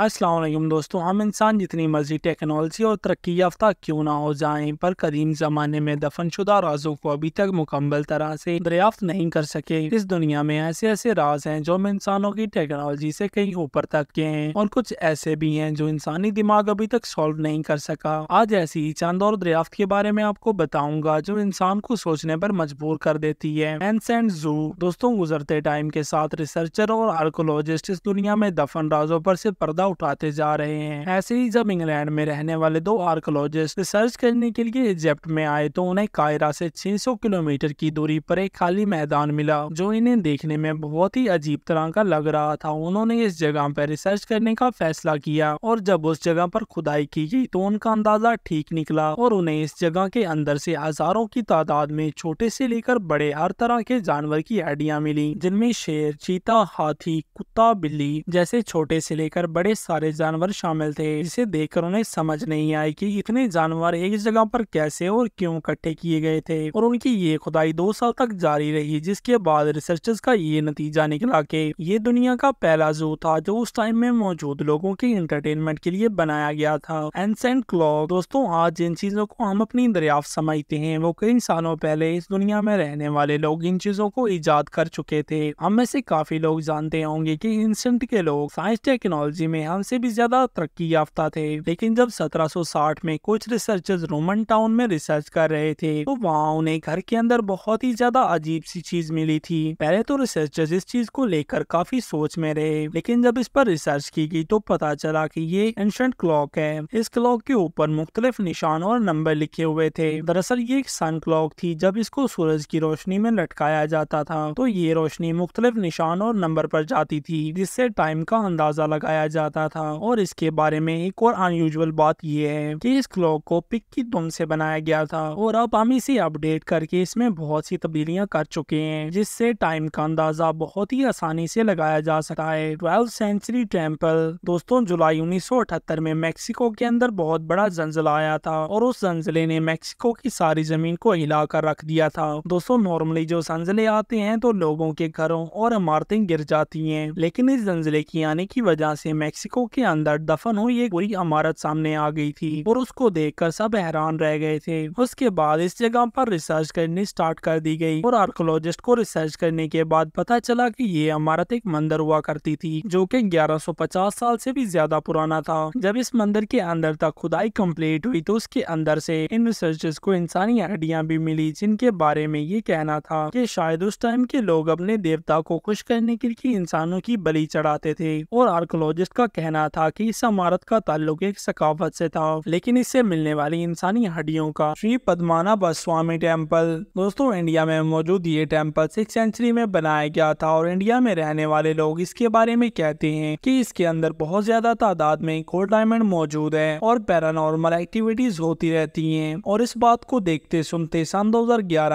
असलम दोस्तों हम इंसान जितनी मर्जी टेक्नोलॉजी और तरक्की याफ्ता क्यों ना हो जाएं पर कदीम ज़माने में शुदा राजों को अभी तक मुकम्मल तरह से दरियाफ्त नहीं कर सके इस दुनिया में ऐसे ऐसे राज हैं जो इंसानों की टेक्नोलॉजी से कहीं ऊपर तक के हैं और कुछ ऐसे भी हैं जो इंसानी दिमाग अभी तक सॉल्व नहीं कर सका आज ऐसी ही चंद और दरियाफ्त के बारे में आपको बताऊंगा जो इंसान को सोचने पर मजबूर कर देती है एंसेंट जू दोस्तों गुजरते टाइम के साथ रिसर्चर और आर्कोलॉजिस्ट इस दुनिया में दफन राजों पर सिर्फ फायदा उठाते जा रहे हैं ऐसे ही जब इंग्लैंड में रहने वाले दो आर्कोलॉजिस्ट रिसर्च करने के लिए इजिप्ट में आए तो उन्हें कायरा से 600 किलोमीटर की दूरी पर एक खाली मैदान मिला जो इन्हें देखने में बहुत ही अजीब तरह का लग रहा था उन्होंने इस जगह पर रिसर्च करने का फैसला किया और जब उस जगह पर खुदाई की गई तो उनका अंदाजा ठीक निकला और उन्हें इस जगह के अंदर से हजारों की तादाद में छोटे से लेकर बड़े हर तरह के जानवर की हड्डियाँ मिली जिनमें शेर चीता हाथी कुत्ता बिल्ली जैसे छोटे से लेकर बड़े में सारे जानवर शामिल थे जिसे देखकर उन्हें समझ नहीं आई कि इतने जानवर एक जगह पर कैसे और क्यों इकट्ठे किए गए थे और उनकी ये खुदाई दो साल तक जारी रही जिसके बाद रिसर्चर्स का ये नतीजा निकला कि ये दुनिया का पहला जू था जो उस टाइम में मौजूद लोगों के इंटरटेनमेंट के लिए बनाया गया था एंसेंट क्लॉक दोस्तों आज जिन चीजों को हम अपनी दरियाफ्त समझते हैं वो कई सालों पहले इस दुनिया में रहने वाले लोग इन चीजों को ईजाद कर चुके थे हम में से काफी लोग जानते होंगे की इंसेंट के लोग साइंस टेक्नोलॉजी में में हमसे भी ज्यादा तरक्की याफ्ता थे लेकिन जब 1760 में कुछ रिसर्चर्स रोमन टाउन में रिसर्च कर रहे थे तो वहाँ उन्हें घर के अंदर बहुत ही ज्यादा अजीब सी चीज मिली थी पहले तो रिसर्चर्स इस चीज को लेकर काफी सोच में रहे लेकिन जब इस पर रिसर्च की गई तो पता चला की ये एंशंट क्लॉक है इस क्लॉक के ऊपर मुख्तलिफ निशान और नंबर लिखे हुए थे दरअसल ये एक सन क्लॉक थी जब इसको सूरज की रोशनी में लटकाया जाता था तो ये रोशनी मुख्तलिफ निशान और नंबर पर जाती थी जिससे टाइम का अंदाजा लगाया जाता चाहता था और इसके बारे में एक और अनयूजल बात यह है कि इस क्लॉक को पिक की से बनाया गया था और अब हम इसे अपडेट करके इसमें बहुत सी तब्दीलियां कर चुके हैं जिससे टाइम का अंदाजा बहुत ही आसानी से लगाया जा सकता है ट्वेल्व सेंचुरी टेम्पल दोस्तों जुलाई उन्नीस में मैक्सिको के अंदर बहुत बड़ा जंजला आया था और उस जंजले ने मैक्सिको की सारी जमीन को हिला कर रख दिया था दोस्तों नॉर्मली जो जंजले आते हैं तो लोगों के घरों और इमारतें गिर जाती हैं लेकिन इस जंजले की आने की वजह से मैक्सिक मेक्सिको के अंदर दफन हुई एक बुरी इमारत सामने आ गई थी और उसको देखकर सब हैरान रह गए थे उसके बाद इस जगह पर रिसर्च करनी स्टार्ट कर दी गई और आर्कोलॉजिस्ट को रिसर्च करने के बाद पता चला कि ये इमारत एक मंदिर हुआ करती थी जो कि 1150 साल से भी ज्यादा पुराना था जब इस मंदिर के अंदर तक खुदाई कंप्लीट हुई तो उसके अंदर से इन रिसर्चर्स को इंसानी हड्डियां भी मिली जिनके बारे में ये कहना था कि शायद उस टाइम के लोग अपने देवता को खुश करने के लिए इंसानों की बलि चढ़ाते थे और आर्कोलॉजिस्ट का कहना था कि इस इमारत का ताल्लुक एक सकाफत से था लेकिन इससे मिलने वाली इंसानी हड्डियों का श्री बस स्वामी टेम्पल दोस्तों इंडिया में मौजूद ये टेम्पल सिक्स सेंचुरी में बनाया गया था और इंडिया में रहने वाले लोग इसके बारे में कहते हैं की इसके अंदर बहुत ज्यादा तादाद में गोल्ड डायमंड मौजूद है और पैरानॉर्मल एक्टिविटीज होती रहती है और इस बात को देखते सुनते सन दो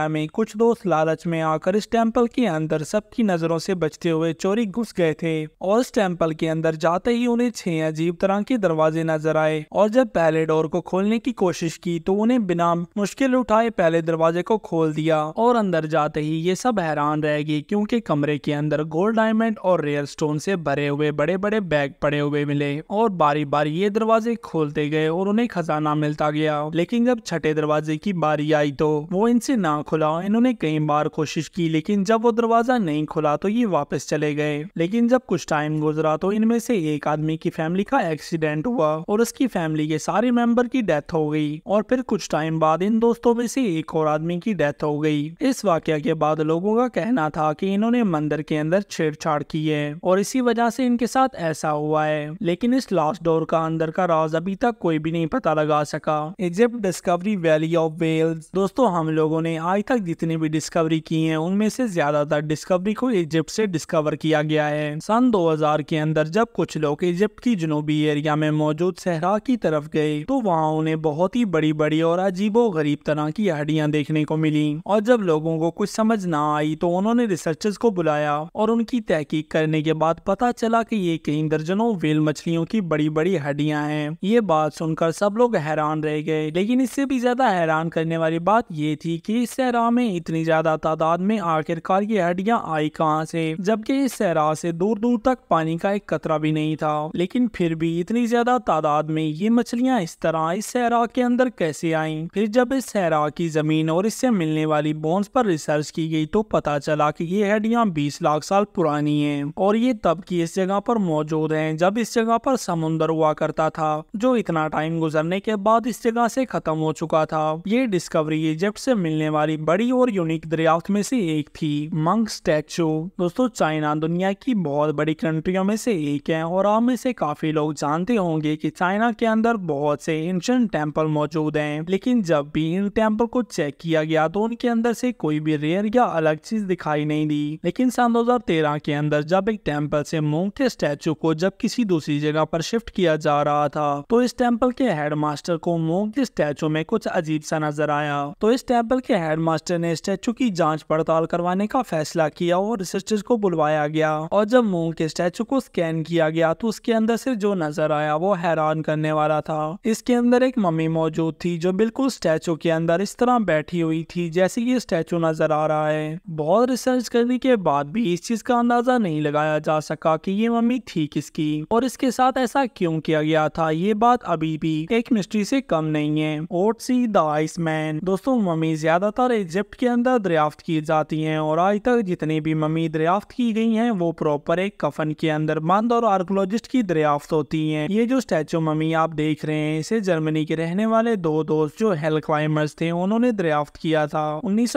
में कुछ दोस्त लालच में आकर इस टेम्पल के अंदर सबकी नजरों से बचते हुए चोरी घुस गए थे और इस टेम्पल के अंदर जाते ही कि उन्हें छह अजीब तरह के दरवाजे नजर आए और जब पहले डोर को खोलने की कोशिश की तो उन्हें बिना मुश्किल उठाए पहले दरवाजे को खोल दिया और अंदर जाते ही ये सब हैरान रह गई क्योंकि कमरे के अंदर गोल्ड डायमंड और रेयर स्टोन से भरे हुए बड़े बड़े बैग पड़े हुए मिले और बारी बारी ये दरवाजे खोलते गए और उन्हें खजाना मिलता गया लेकिन जब छठे दरवाजे की बारी आई तो वो इनसे ना खुला इन्होंने कई बार कोशिश की लेकिन जब वो दरवाजा नहीं खुला तो ये वापस चले गए लेकिन जब कुछ टाइम गुजरा तो इनमें से एक आदमी की फैमिली का एक्सीडेंट हुआ और उसकी फैमिली के सारे मेंबर की डेथ हो गई और फिर कुछ टाइम बाद इन दोस्तों में से एक और आदमी की डेथ हो गई इस वाक्य के बाद लोगों का कहना था कि इन्होंने मंदिर के अंदर छेड़छाड़ की है और इसी वजह से इनके साथ ऐसा हुआ है लेकिन इस लास्ट डोर का अंदर का राज अभी तक कोई भी नहीं पता लगा सका Egypt discovery valley of wells दोस्तों हम लोगों ने आज तक जितनी भी डिस्कवरी की है उनमें से ज्यादातर डिस्कवरी को इजिप्ट से डिस्कवर किया गया है सन दो के अंदर जब कुछ लोग लोग इजिप्ट की जनूबी एरिया में मौजूद सहरा की तरफ गए तो वहाँ उन्हें बहुत ही बड़ी बड़ी और अजीबो गरीब तरह की हड्डियाँ देखने को मिली और जब लोगों को कुछ समझ ना आई तो उन्होंने रिसर्चर्स को बुलाया और उनकी तहकीक करने के बाद पता चला कि ये कई दर्जनों वेल मछलियों की बड़ी बड़ी हड्डियाँ हैं ये बात सुनकर सब लोग हैरान रह गए लेकिन इससे भी ज्यादा हैरान करने वाली बात ये थी कि इस सहरा में इतनी ज्यादा तादाद में आखिरकार ये हड्डियाँ आई कहाँ से जबकि इस सहरा से दूर दूर तक पानी का एक कतरा भी नहीं था था लेकिन फिर भी इतनी ज्यादा तादाद में ये मछलियाँ इस तरह इस सहरा के अंदर कैसे आई फिर जब इस सहरा की जमीन और इससे मिलने वाली बोन्स पर रिसर्च की गई तो पता चला कि ये हड्डियाँ बीस लाख साल पुरानी हैं और ये तब की इस जगह पर मौजूद हैं जब इस जगह पर समुन्दर हुआ करता था जो इतना टाइम गुजरने के बाद इस जगह से खत्म हो चुका था ये डिस्कवरी इजिप्ट से मिलने वाली बड़ी और यूनिक दरियाफ्त में से एक थी मंग स्टैचू दोस्तों चाइना दुनिया की बहुत बड़ी कंट्रियों में से एक है और आप में से काफी लोग जानते होंगे कि चाइना के अंदर बहुत से एंशंट टेम्पल मौजूद हैं लेकिन जब भी इन टेम्पल को चेक किया गया तो उनके अंदर से कोई भी रेयर या अलग चीज दिखाई नहीं दी लेकिन सन दो के अंदर जब एक टेम्पल से मोंग के स्टैचू को जब किसी दूसरी जगह पर शिफ्ट किया जा रहा था तो इस टेम्पल के हेड मास्टर को मोंग के स्टैचू में कुछ अजीब सा नजर आया तो इस टेम्पल के हेड मास्टर ने स्टैचू की जाँच पड़ताल करवाने का फैसला किया और रिसर्चर्स को बुलवाया गया और जब मोंग के स्टैचू को स्कैन किया गया तो उसके अंदर से जो नजर आया वो हैरान करने वाला था इसके अंदर एक मम्मी मौजूद थी जो बिल्कुल स्टैचू के अंदर इस तरह बैठी हुई थी जैसे कि स्टैचू नजर आ रहा है बहुत रिसर्च करने के बाद भी इस चीज का अंदाजा नहीं लगाया जा सका कि ये मम्मी थी किसकी और इसके साथ ऐसा क्यों किया गया था ये बात अभी भी एक मिस्ट्री से कम नहीं है Otzi the iceman दोस्तों मम्मी ज्यादातर इजिप्ट के अंदर दरियाफ्त की जाती है और आज तक जितनी भी मम्मी दरियाफ्त की गई है वो प्रॉपर एक कफन के अंदर बंद और आर्कोलॉजिस्ट साइंटिस्ट की दरियाफ्त होती है ये जो स्टैचू मम्मी आप देख रहे हैं इसे जर्मनी के रहने वाले दो दोस्त जो हेल क्लाइमर्स थे उन्होंने दरियाफ्त किया था उन्नीस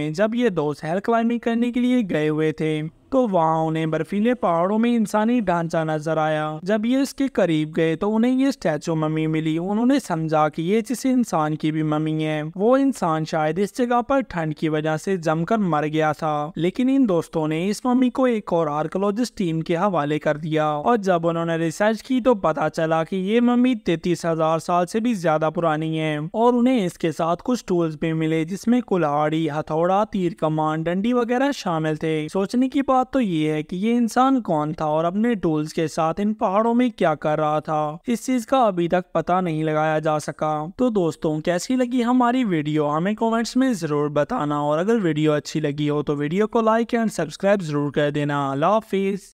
में जब ये दोस्त हेल क्लाइंबिंग करने के लिए गए हुए थे तो वहाँ उन्हें बर्फीले पहाड़ों में इंसानी ढांचा नजर आया जब ये इसके करीब गए तो उन्हें ये स्टैचू मम्मी मिली उन्होंने समझा की ये जिस इंसान की भी मम्मी है वो इंसान शायद इस जगह पर ठंड की वजह से जमकर मर गया था लेकिन इन दोस्तों ने इस मम्मी को एक और आर्कोलॉजिस्ट टीम के हवाले कर दिया और जब उन्होंने रिसर्च की तो पता चला कि ये मम्मी तैतीस हजार साल से भी ज्यादा पुरानी है और उन्हें इसके साथ कुछ टूल्स भी मिले जिसमें कुल्हाड़ी हथौड़ा तीर कमान डंडी वगैरह शामिल थे सोचने की बात बात तो ये है कि ये इंसान कौन था और अपने टूल्स के साथ इन पहाड़ों में क्या कर रहा था इस चीज का अभी तक पता नहीं लगाया जा सका तो दोस्तों कैसी लगी हमारी वीडियो हमें कमेंट्स में जरूर बताना और अगर वीडियो अच्छी लगी हो तो वीडियो को लाइक एंड सब्सक्राइब जरूर कर देना अल्लाह हाफिज